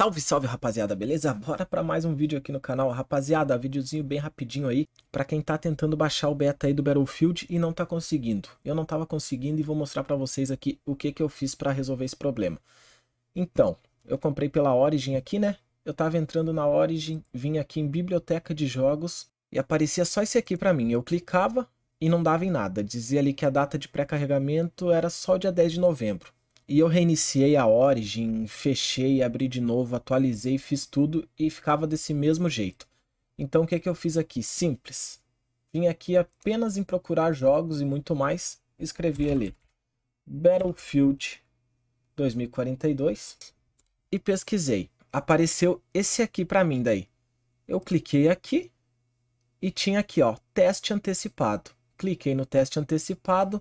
Salve, salve rapaziada, beleza? Bora para mais um vídeo aqui no canal. Rapaziada, videozinho bem rapidinho aí para quem tá tentando baixar o beta aí do Battlefield e não tá conseguindo. Eu não tava conseguindo e vou mostrar para vocês aqui o que que eu fiz para resolver esse problema. Então, eu comprei pela Origin aqui, né? Eu tava entrando na Origin, vim aqui em biblioteca de jogos e aparecia só esse aqui para mim. Eu clicava e não dava em nada. Dizia ali que a data de pré-carregamento era só dia 10 de novembro. E eu reiniciei a origin, fechei, abri de novo, atualizei, fiz tudo e ficava desse mesmo jeito. Então o que é que eu fiz aqui? Simples. Vim aqui apenas em procurar jogos e muito mais, escrevi ali Battlefield 2042 e pesquisei. Apareceu esse aqui para mim daí. Eu cliquei aqui e tinha aqui, ó, teste antecipado. Cliquei no teste antecipado,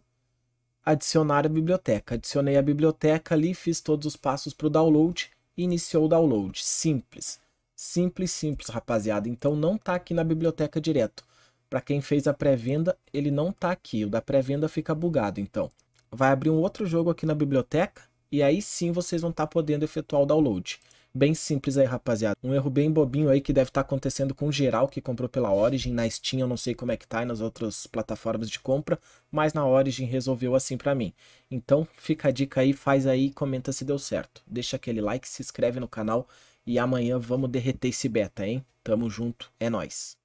adicionar a biblioteca. Adicionei a biblioteca ali, fiz todos os passos para o download, e iniciou o download. Simples. Simples, simples, rapaziada. Então não está aqui na biblioteca direto. Para quem fez a pré-venda, ele não está aqui. O da pré-venda fica bugado, então. Vai abrir um outro jogo aqui na biblioteca e aí sim vocês vão estar tá podendo efetuar o download bem simples aí, rapaziada. Um erro bem bobinho aí que deve estar tá acontecendo com geral que comprou pela Origin. Na Steam eu não sei como é que tá e nas outras plataformas de compra, mas na Origin resolveu assim para mim. Então fica a dica aí, faz aí comenta se deu certo. Deixa aquele like, se inscreve no canal e amanhã vamos derreter esse beta, hein? Tamo junto, é nós.